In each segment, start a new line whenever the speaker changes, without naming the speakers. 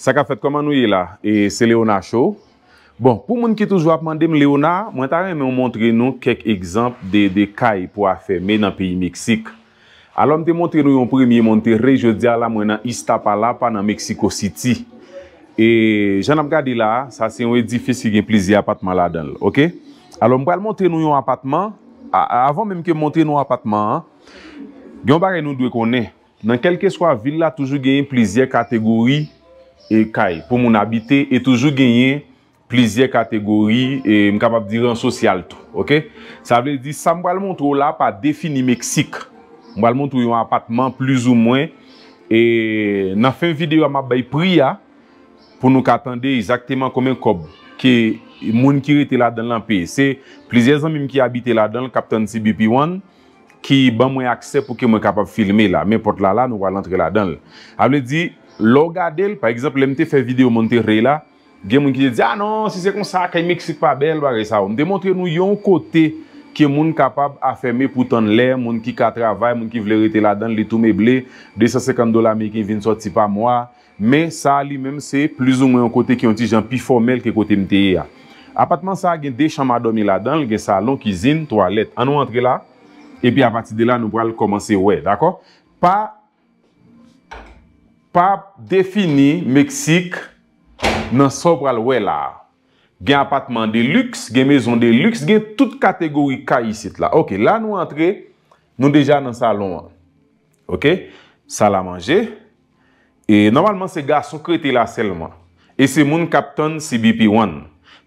Saka fèt koman nou ye la, e, se Leona Show. Bon, pou moun ki tou jwa ap mandem Leona, mwen tarè mwen mwontre nou kek ekzamp de kay pou a fèmè nan peyi Meksik. Alo mwen te mwontre nou yon premye mwontre rejodi ala mwen an Iztapalapa nan Meksiko City. E jan ap gadi la, sa si yon edifi si gen plizi apatman la denl, ok? Alo mwen pral mwontre nou yon apatman, avon mwen mwen mwen mwontre nou apatman, Gyon bare nou dwe konè, nan kelke swa vil la toujou gen yon plizi kategori, e kay pou moun abite e toujou genye plizye kategori e m kapap dire an sosyal tou ok sa vle di sa m wale montrou la pa defini Meksik m wale montrou yon apatman plus ou mwen e nan fe videyo m ap bay priya pou nou katande ezakteman komem kob ki moun ki rete la dan lan pe se plizye zanmim ki abite la dan kapten C.B.P. Wan ki ban mwen akse pou ki m wale kapap filme la men pot lala nou wale antre la dan a vle di a vle di Loga del, pa ekzap, lè mte fè video mwen te re la, gen mwen ki dè di, anon, ah si se kon sa, kèy mèk si pabèl, bagè sa oum. Demontre nou yon kote ki moun kapab a fèmè pou ton lè, mwen ki ka travay, mwen ki vlè rete la dan, lè tou mè blè, 250 dola mè ki vin sot si pa mwa, mè sa li mèm se, plus ou mwen kote ki yon ti jan pi formel ki kote mte yè. Apatman sa gen de chanma domi la dan, gen sa loun kizine, toalet, anon entre la, epi apati de la, Pab defini Meksik nan sobral wè la. Gen apatman de lüks, gen mezon de lüks, gen tout kategori ka yisit la. Ok, la nou antre, nou deja nan salon an. Ok, salon a manje. E normalman se ga sokrete la selman. E se moun kapton si Bipi Wan.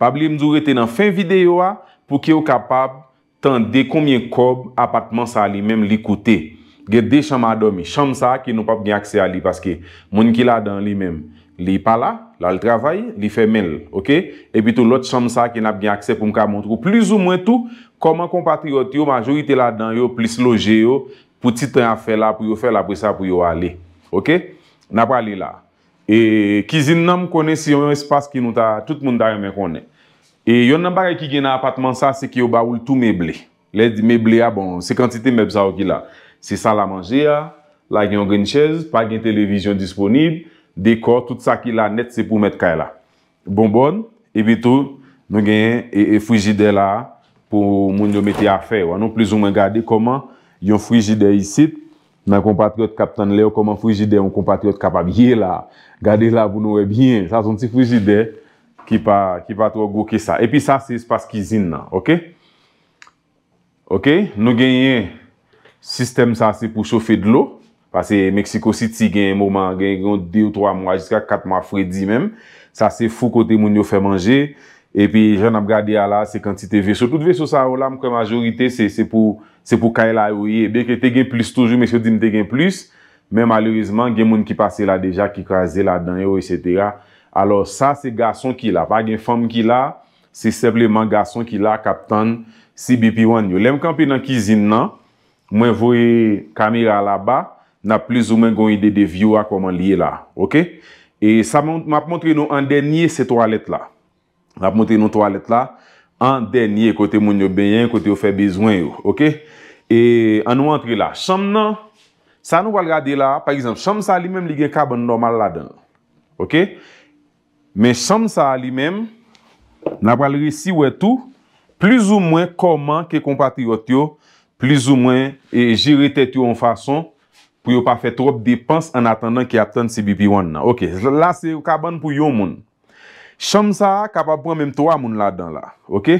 Pab li mzou rete nan fin videyo a pou ki yo kapab tan de koumyen kob apatman sa li menm li koute. Ok. ge de chanm a domi, chanm sa ki nou pap gen akse a li, paske moun ki la dan li men, li pa la, la li travay, li femel, ok? E pi tou lot chanm sa ki nou ap gen akse pou mka montrou, plis ou mwen tou, koman kompatri yot, yo majorite la dan, yo plis loje yo, pou titan a fe la, pou yo fe la, pou yo ale, ok? Napwa li la. E kizin nan m konen si yon espas ki nou ta, tout moun da yon mè konen. E yon nan bare ki gen apatman sa, se ki yo baoul tou meble. Le di meble ya bon, se kantite meb za wakil la. Se sa la manje ya, la gen yon grenchez, pa gen televizyon disponib, dekor, tout sa ki la net se pou met ka la. Bon bon, epi tou, nou gen yon e, e frijide la pou moun yo meti afer. Wan nou plizouman gade koman yon frijide yisit, nan kompati ot kap tan le ou koman frijide yon kompati ot kap ap ye la. Gade la vou nou e bien, sa son ti frijide ki pa tro gou ki sa. Epi sa se espas kizine nan, ok? Ok, nou gen yon. Sistem sa se pou sofe de lo Pase Meksiko City gen yon 2 ou 3 mwa Jiska 4 mwa fredi men Sa se fou kote moun yo fè manje E pi jen ap gade a la se kantite vechot Tout vechot sa ou la mkwen majorite Se pou kaje la ou ye Beke te gen plus toujou Meksiko City ne te gen plus Men malurizman gen moun ki pase la deja Ki kaze la dan yo etc Alors sa se gason ki la Pa gen fom ki la Se sepleman gason ki la kapten Si bi pi wan yo Lem kampi nan kizine nan Mwen vwe kamera la ba, na plis ou men gwen ide de vyo a koman liye la. Ok? E sa mwen ap montri nou an denye se toalet la. An ap montri nou toalet la, an denye kote moun yo benyen, kote yo fe bezwen yo. Ok? E an nou antri la. Chom nan, sa nou wal gade la, parizam, chom sa li men li gen kaban normal la den. Ok? Men chom sa li men, nan pali resi we tou, plis ou men koman ke kompati yo te yo Plis ou mwen, e jire tet yo an fason pou yo pa fe trop depans an atendan ki atend si bibi wan nan. Ok, la se kaban pou yo moun. Chom sa, kapan pou an menm towa moun la dan la. Ok,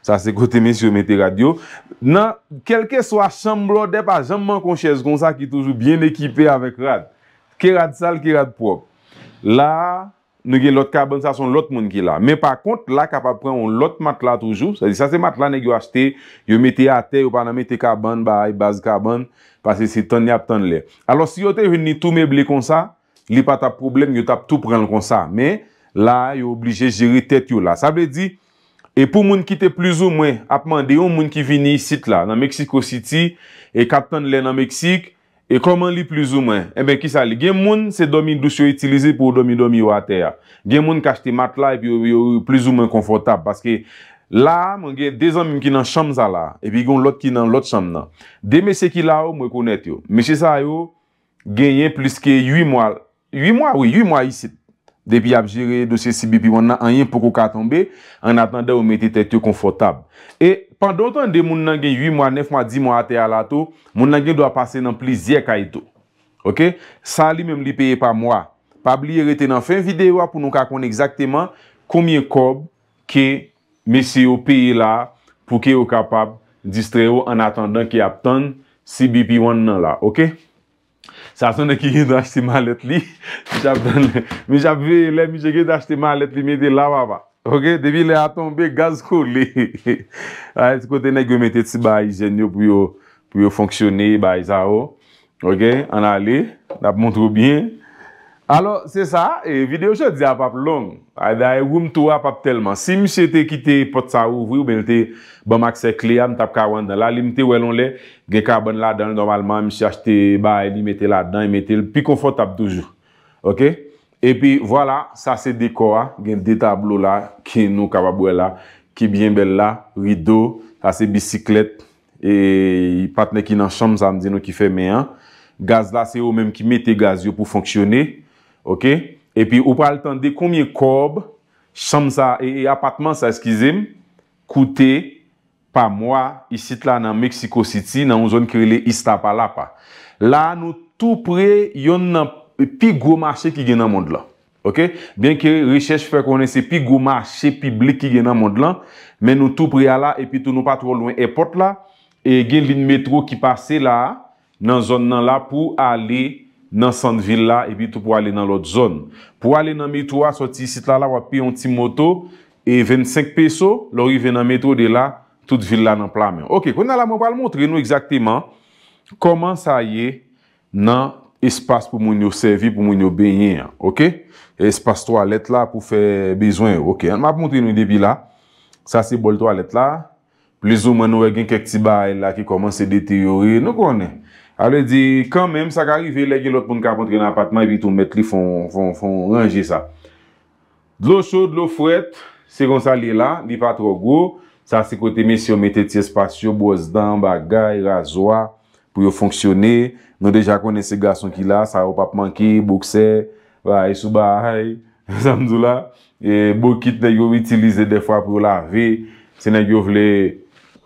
sa se kote men si yo mette radio. Nan, kelke swa chom lo depa, jemman konchez kon sa ki toujou bien ekipe avèk rad. Ki rad sal, ki rad prop. La... Nou gen lot karbon, sa son lot moun ki la. Men pa kont, la kap ap pren yon lot mat la toujou. Sa se mat la ne gyo achete, yon mette a te, yon pa nan mette karbon, bahay, baz karbon. Pase se ton yap ton le. Alo si yote yon ni tou meble kon sa, li pa tap problem, yon tap tou pren kon sa. Men, la yon oblije jiri tet yon la. Sa be di, e pou moun ki te plizou mwen, apman de yon moun ki vini sit la, nan Meksiko City, e kap ton le nan Meksik, E koman li plis ou men? Ebe, ki sa li? Gen moun se domi ndous yo itilize pou domi-domi yo ate ya. Gen moun kache te mat la epi yo plis ou men konfortab. Baske la, moun gen, de zanmim ki nan chanm za la. Epi yon lot ki nan lot chanm nan. Deme se ki la yo, mwen konet yo. Mwen se sa yo, gen yen plis ke yui mwa. Yui mwa, yui mwa yisit. Depi ap jire dosye CBP1 nan an yen pou kou katombe, an atanda ou meti tet yo konfortab. E, pandon ton de moun nan gen 8 mwa, 9 mwa, 10 mwa ate alato, moun nan gen dwa pase nan plizye kaito. Ok? Sa li menm li peye pa mwa. Pabliye rete nan fin videwa pou nou kakon exactement koumye kob ke mesye yo peye la pou ke yo kapab distre yo an atanda ki ap ton CBP1 nan la. Ok? Se aton e ki gwen do achte malet li, mi jap vwe le mi jek gwen do achte malet li mwen de lawa va. Ok, debi le aton be gaz kou li. A, eskote ne gwen mette ti ba izen yo pou yo fonksyone, ba izaro. Ok, an ale, ap montrou bien. Alo, se sa, e video shot zi ap ap long. Ay, zay, woum e tou ap ap telman. Si mse te kite pot sa ouvou, ben te bom aksek li, an tap kawanda la. Lim te wè lon le, gen karbon la dan normalman, mse achte bay, ni e metel la dan, ni metel, pi konfort ap toujou. Ok? E pi, wala, sa se dekora, gen de tablo la, ki nou kap ap wè la, ki bien bel la, rido, sa se bisiklet, e patne ki nan chom, sa mdino ki fè meyan. Gaz la, se ou menm ki mete gaz yo pou fonksyonè. E pi ou pal tan de koumye kob, chanm sa e, e apatman sa eskizem, koute pa mwa isit la nan Meksiko City nan ou zon kirele istapa la pa. La nou tou pre yon nan pi gwo mache ki gen nan mond la. Bien kire richèche fè konen se pi gwo mache pi blik ki gen nan mond la, men nou tou pre a la e pi tou nou patro lwen e pot la, e gen vin metro ki pase la nan zon nan la pou ale... nan sand villa, epi tout pou ale nan lot zon. Pou ale nan metro, sa ti sit la la, wap pi yon ti moto, e 25 peso, lori ven nan metro de la, tout villa nan plan men. Ok, kon nan la mwen pal mwotri nou exakteman koman sa ye nan espas pou moun yo servi, pou moun yo benye, ok? Espas toilet la pou fe bezwen, ok? Mwen ap mwotri nou depi la, sa se bol toilet la, plizou mwen nou e gen kek ti baye la ki koman se deteori, nou konen? alè di, kèmèm, sa k'arive, lè gè lòt moun ka pwantren apatman, vè tou mèt li, foun ranger sa. Dlo chòd, dlo fwèt, se kon sa li la, ni pa tro gò, sa se kote mè si yo mètè ti espasyon, bòz dan, bagay, razwa, pou yo fonksyonè, nou deja konè se gason ki la, sa wop ap manke, bokse, vay, souba, hay, samzou la, e bokit nè yon itilize defwa pou la ve, se nè yon vle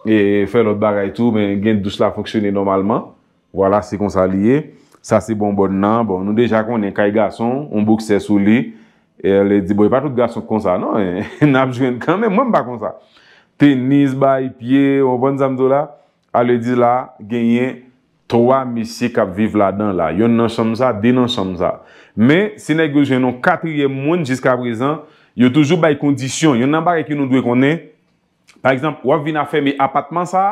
fè lòt bagay tou, men gen dous la fonksyonè normalman, Wala se konsa liye, sa se bon bon nan, bon nou deja konen kay gason, on bokse sou li, e le di boye patout gason konsa, nan, nan ap jwen kanme, mwen pa konsa. Tenis, bay, piye, ou bon zamdo la, a le di la, genye, towa misi kap viv la dan la, yon nan chom sa, di nan chom sa. Me, si ne gojwenon katriye moun jiska prezan, yo toujou bay kondisyon, yon nan bare ki nou dwe konen, par ekzamp, wap vina fe mi apatman sa,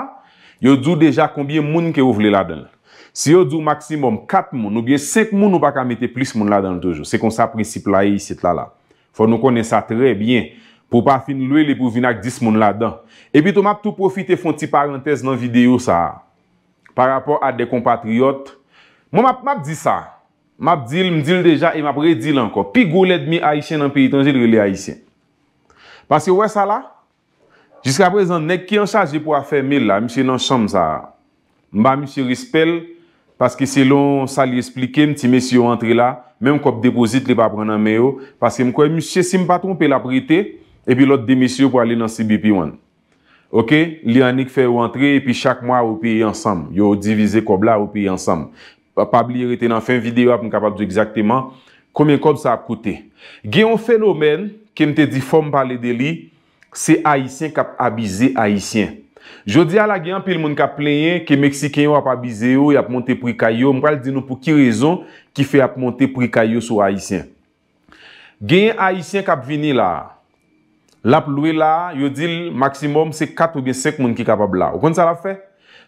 yo djou deja konbye moun ki ou vle la dan la. Si yo dou maksimum kat moun, nou biye sek moun nou baka mette plis moun la dan dojou. Se kon sa prinsip la yi, set la la. Fon nou konen sa tre bien. Pou pa fin loue li pou vinak dis moun la dan. E pi tou map tou profite fon ti parentez nan video sa. Par rapport a de kompatriot. Moun map map di sa. Map dil, m dil deja, e map redil anko. Pi gou led mi aishen nan pi itanje li li aishen. Pansi wè sa la? Jiska prezant, nek ki an chaje pou a fe mil la? Mishé nan chom sa. Mba mishé rispel. Paske se lon sa li esplike, mti mesye yo antre la, menm kop depozit li pa pran nan men yo, paske mkwe, msye, si mpa tron pe la prite, epi lot de mesye yo pou alen nan CBP-1. Ok, li anik fe yo antre, epi chak mwa yo pe yon sam, yo divize kop la yo pe yon sam. Pa blirete nan fin videyo ap mkapap do exactement, komem kop sa ap kote. Ge yon fenomen, kem te difon pale de li, se haisyen kap abize haisyen. Jodi ala gen apil moun kap plenye ke Meksiken yo ap abize yo y ap monte prikayo, mwal di nou pou ki rezon ki fe ap monte prikayo sou Haitien. Gen Haitien kap vini la, lap lwe la, yodil maksimum se 4 ou gen 5 moun ki kap ap la. O kon sa la fe?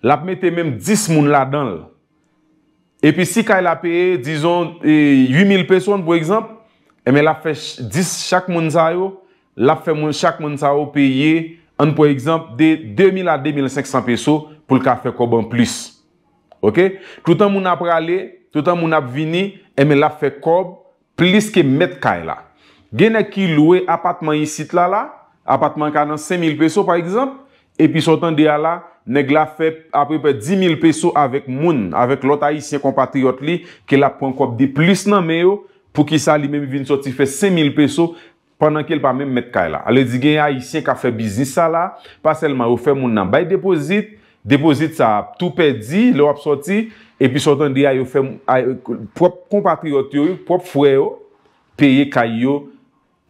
Lap mette menm 10 moun la dan l. E pi si kay la pe, dizon 8000 e, peson pou ekzamp, eme la fe 10 chak moun sa yo, lap fe chak moun sa yo peye An pou ekzamp, de 2.000 a 2.500 peso pou l ka fe kob an plus. Ok? Tout an moun ap rale, tout an moun ap vini, eme eh la fe kob plis ke met ka e la. Gen ek ki loue apatman yi sit la la, apatman ka nan 5.000 peso par ekzamp, epi sotan de ya la, neg la fe apripe 10.000 peso avik moun, avik lota yi siye kompati yot li, ke la pon kob de plis nan me yo pou ki sa li men vin soti fe 5.000 peso panan ke l pa men met kaya la. A le di gen ya yisey ka fe biznis sa la, pa selman ou fe moun nan bay depozit, depozit sa tou pedi, le wap soti, e pi sotan di ya yofen, prop compatriot yo, prop fwe yo, peye kaya yo,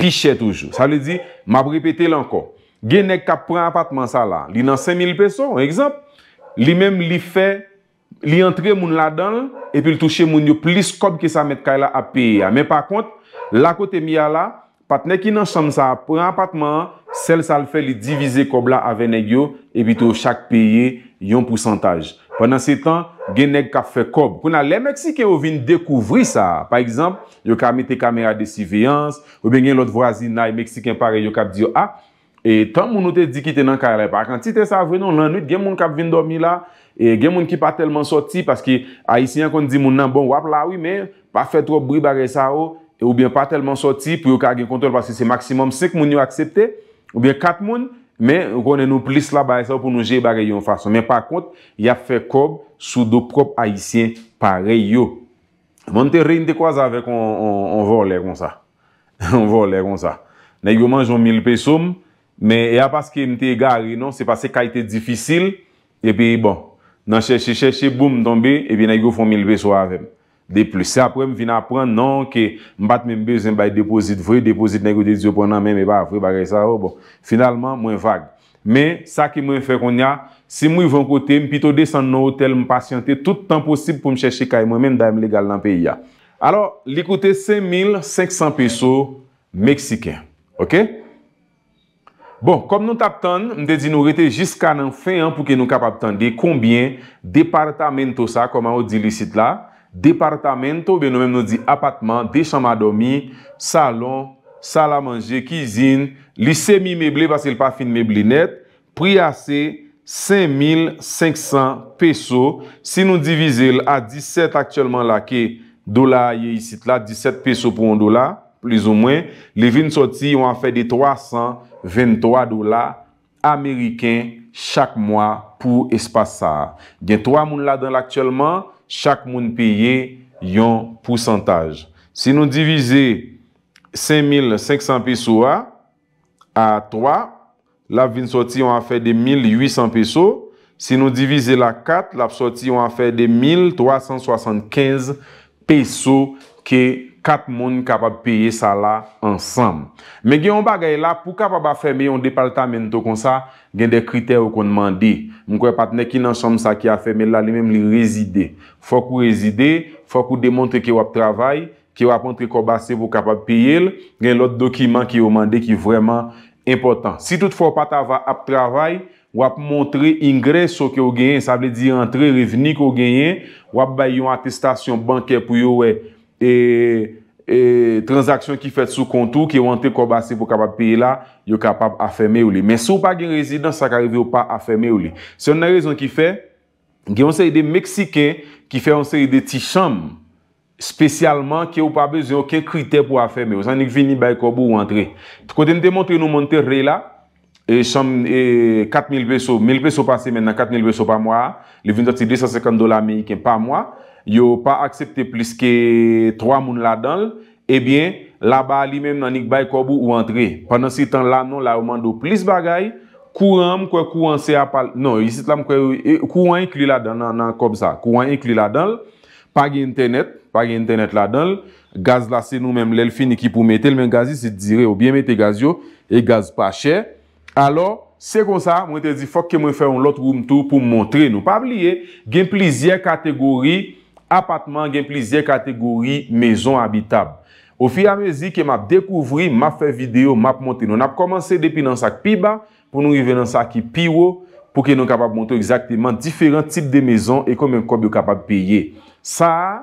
pi chè toujou. Sa le di, mab repete lanko, gen ek ka pren apatman sa la, li nan 5.000 peson, en ekzamp, li men li fe, li entre moun la dan, e pi l touche moun yo, plis kob ki sa met kaya la, a peye ya. Men pa kont, la kote miya la, Patne ki nan chanm sa, pran patman, sel sal fe li divize kob la avene yo, e bito chak peye yon pousantaj. Panan se tan, gen neg kap fe kob. Kou nan le Meksike yo vin dekouvri sa, pa ekzamp, yo ka mite kamera de siviyans, ou ben gen lot vwa zinay Meksiken pare yo kap diyo, a, ah, e, tan moun ou te dikite nan kare, pa kan ti te sa vwenon lan nouit, gen moun kap vin domi la, e, gen moun ki pa telman soti, paske Aisyen kon di moun nan bon wap la oui, pa fe tro bri bare sa ou, oh. Ou bien pa telman soti pou yo kage kontol Pase se maksimum sek moun yo aksepte Ou bien kat moun Men konen nou plis la ba e sa ou pou nou je ba reyon fason Men pa kont ya fe kob Soudo prop aisyen pare yo Mwen te reynde kwa zavek On vo le kon sa On vo le kon sa Na yo manjon 1000 pesoum Men ya paske mte gari non se pase kaite Difisil E pi bon nan cheshe cheshe boom E pi na yo fon 1000 pesou avem De plus, se apre m vina apren, non ke m bat men bezen bay depozit vwe, depozit negote diyo pon nan men, me ba vwe bagay sa, o bon. Finalman, mwen vague. Men, sa ki mwen fe kon ya, se mwen yon kote, m pito desan nan hotel, m pasyante toutan posib pou m cheshe kaye, mwen men da yon legal nan peyi ya. Alors, li kote 5500 peso Meksiken, ok? Bon, kom nou tap ton, m de di nou rete jiska nan feyon pou ki nou kapap ton de konbyen departamento sa, kom an ou di lisit la. Departamento be nou men nou di apatman, dechama domi, salon, sala manje, kizine, li semi meble basil pa fin meble net, pri ase 5500 peso. Si nou divize l a 17 aktyelman la ke do la ye yisit la, 17 peso pou 1 do la, plis ou mwen, li vin soti yon an fe de 323 do la ameriken chak mwa pou espasa. Gen 3 moun la dan l aktyelman. chak moun peye yon pousantaj. Si nou divize 5500 peso a, a 3, lap vin soti yon afe de 1800 peso. Si nou divize la 4, lap soti yon afe de 1375 peso ke moun. kat moun kapab peye sa la ansam. Me gen yon bagay la, pou kapab a ferme yon depalta men to kon sa, gen de kriter yon kon mande. Mwen kwe patne ki nan chom sa ki a ferme la, li menm li rezide. Fok ou rezide, fok ou demontre ki wap travay, ki wap montre kobase pou kapab peye l, gen lot dokiman ki wap mande ki vreman important. Si tout fok pata va ap travay, wap montre ingres so ki wap gen, sa ble di rentre reveni ki wap gen, wap bay yon atestasyon bankè pou yon wè E, e transaksyon ki fet sou kontou, ki yon te kobase pou kapap piye la, yon kapap aferme ou li. Men sou pa gen rezidans, sa ka revi ou pa aferme ou li. Se yon nan rezon ki fe, gen yon seri de Meksiken, ki fe yon seri de ticham, spesyalman ki ou pa bezo, yon ken kriter pou aferme ou. San yon vini baye kobou ou antre. Tko den de montre nou monte re la, e chanm 4.000 e, beso, 1.000 beso pase mena, 4.000 beso pa mwa, le vintati 250 dola meyken pa mwa, yo pa aksepte plis ke 3 moun la donl, ebyen eh la ba li men nanik bay koubou ou antre. Pendan si tan la non la ou mandou plis bagay, kouan mwen kwen kouan se apal, non, yisit lan mwen kwen kouan eh, inkli la donl nan koub sa, kouan inkli la donl, pa gen internet pa gen internet la donl, gaz la se nou men lelfi niki pou mette, lmen gazi se dire ou bien mette gaz yo, e gaz pa che. Alors, se kon sa, mwen te zi fok ke mwen fè un lot ou mtou pou mwontre nou. Pa blye, gen plizier kategori apatman gen plizye kategori mezon abitab ou fi amezi ke map dekouvri map fè video, map monte nou nap komanse depi nan sak pi ba pou nou i venan sak ki pi wo pou ke nou kapap monte exakteman diferent tip de mezon e konmen kobi ou kapap peye sa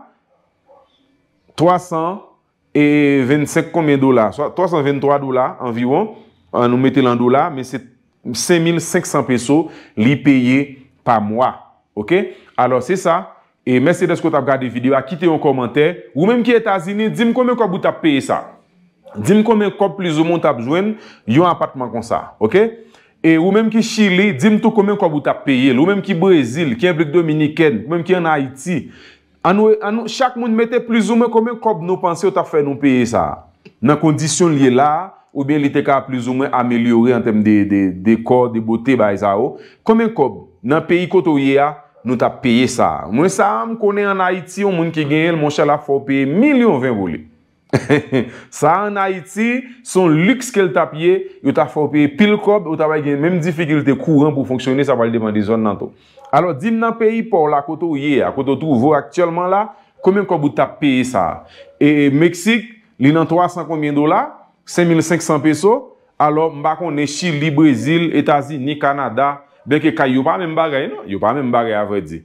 325 konmen dola 323 dola anviron an nou mette lan dola men se 5500 peso li peye pa mwa ok, alo se sa E Mercedes ko tap gade videyo a kite yo komante Ou menm ki Etazine, dim konmen kop ou tap peye sa Dim konmen kop plizoumen tap zwen Yo an apartman kon sa, ok? E ou menm ki Chile, dim tou konmen kop ou tap peye Ou menm ki Brazil, ki en blik Dominiken Ou menm ki en Haiti Anou, anou, chak moun mette plizoumen Konmen kop nou panse ou tap fey nou peye sa Nan kondisyon liye la Ou ben li te ka plizoumen amelyore An tem de, de, de, de kod, de bote ba yi e sa ou Konmen kop nan peyi koto yi a nou tap peye sa a. Mwen sa a m konen an Haiti, yon moun ki genye, yon monsha la fò peye milyon 20 voli. Sa a an Haiti, son lüks ke l tap ye, yon ta fò peye pil kob, yon tabay genye, mèm difikilite kouran pou fonksyonne, sa pa l depan di zon nan to. Alo, di m nan peyi po la, koto ou ye, koto tou vò aktiyalman la, komem kob ou tap peye sa a? E Meksik, li nan 350 dola, 5500 peso, alo m bakon ne Chi, li Brezil, Etasi, ni Kanada, Benke kay yon pa men barye nou? Yon pa men barye avre di.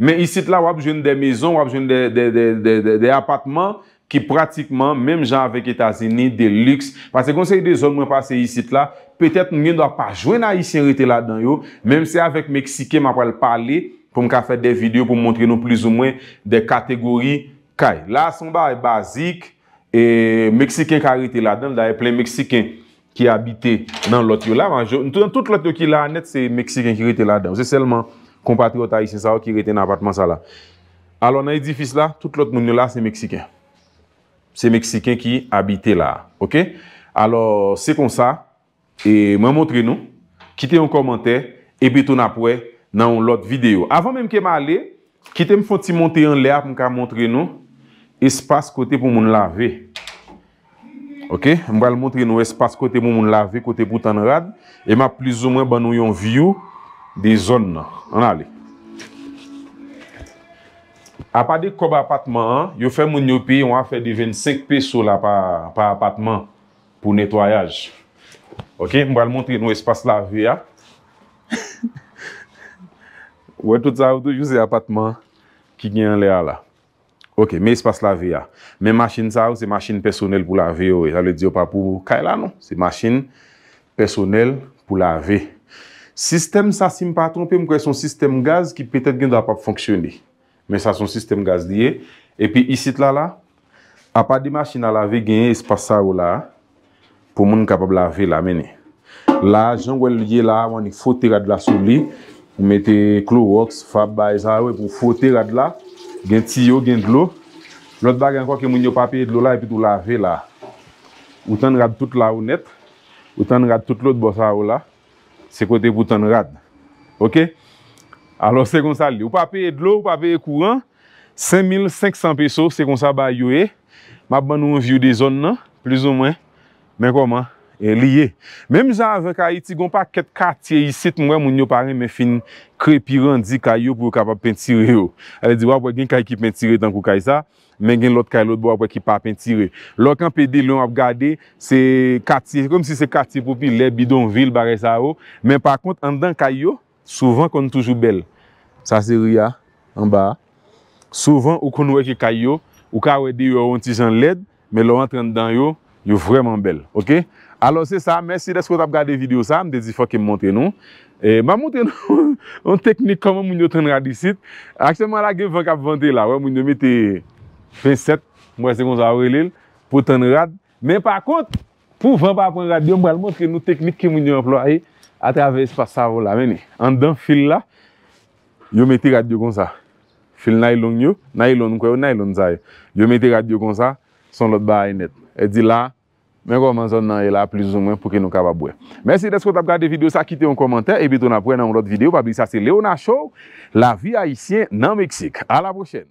Men isit la wap joun de mezon, wap joun de apatman ki pratikman, menm jan avek Etasini, de luks. Pase kon se yon de zon mwen pase isit la, petet mwen dwa pa joun na isin rite la dan yon, menm se avek Meksike mwa pral pale, pou mka fè de video pou mwontre nou plis ou mwen de kategori kay. La asomba e bazik, e Meksike ka rite la dan, da e ple Meksikem. Ki abite nan lot yo la Tout lot yo ki la net se Meksikin ki rete la dan Se selman kompatri otayi sen sa wak Ki rete nan apartman sa la Alon nan edifis la, tout lot noum yo la se Meksikin Se Meksikin ki abite la Ok? Alon se kon sa Eman montre nou Kite yon komante Ebe ton apwe nan lot video Avan menm keman le Kite mfoti monte yon le ap mka montre nou Espace kote pou moun la ve Ok? Mwen mwen moun tri nou espas kote moun moun lave kote boutan rad Eman pliz ou mwen ban nou yon viyo de zon nan An ale A pa dik kob apatman an Yo fe moun nyopi yon a fe di 25 peso la pa apatman Pou netwayaj Mwen moun tri nou espas lave ya Wè tout zav do yose apatman ki gyan le ala Ok, men espas lave ya. Men masin sa ou, se masin personel pou lave yo. Sa le diyo pa pou kaila, non? Se masin personel pou lave. Sistem sa, si mpa trompi, mkwè son sistem gaz ki petet gen dwa pap fonksyon li. Men sa son sistem gaz li ye. E pi, isit la la, a pa di masin la lave gen espas sa ou la, pou mwen kapab lave la meni. La, jan wè li ye la, wè ni fote rad la sou li. Mwè te klo woks, fab bay, sa wè pou fote rad la. gen tsy yo, gen dlo Lote ba gen kwa ke moun yo papeye dlo la epi tou lave la Ou tan rad tout la ou net Ou tan rad tout lout bosa ou la Se kote pou tan rad Ok Alo se kon sa li Ou papeye dlo, ou papeye kouran 5500 piso se kon sa ba yowe Ma ban nou an viw de zon nan Plis ou mwen Men koman En eh, liye. Mem jan avan kayo ti gon pa ket katye yisit mwen moun yo pare men fin krepiron di kayo pou kapap pentire yo. Ale di wapwe gen kayo ki pentire tan kou kay sa. Men gen lot kayo lout bo wapwe ki pa pentire. Lò kan pe de lè wap gade se katye. Kom si se katye pou pi lè bidon vil bare sa yo. Men pa kont andan kayo, souvan kon toujou bel. Sa se ria an ba. Souvan ou kon wè ke kayo. Ou ka wè de yo an ti jan led. Men lò an tren dan yo. Yo vremen bel, ok? Alo se sa, mersi de skot ap gade video sa Mde zi fok kem montre nou Mba montre nou On teknik koman moun yo ten radisit Aksyonman la gen fok ap vante la Moun yo mette Fenset Mwese kon sa avelil Po ten rad Men pa kout Po vamba kon rad Yo mbal montre nou teknik kem moun yo emplo aye Ate ave espas savo la Mene Andan fil la Yo mette radio kon sa Fil naylon yo Naylon kwe yo naylon sa ye Yo mette radio kon sa Son lot ba aye net Mwen E di la, men gwa manzon nan e la pliz ou men pou ki nou kaba bwe. Mersi desko tap gade video sa, kite yon komante, e bitou nan pwe nan yon lot videyo. Babi sa se Leona Show, la vi ayisyen nan Meksik. A la pochene.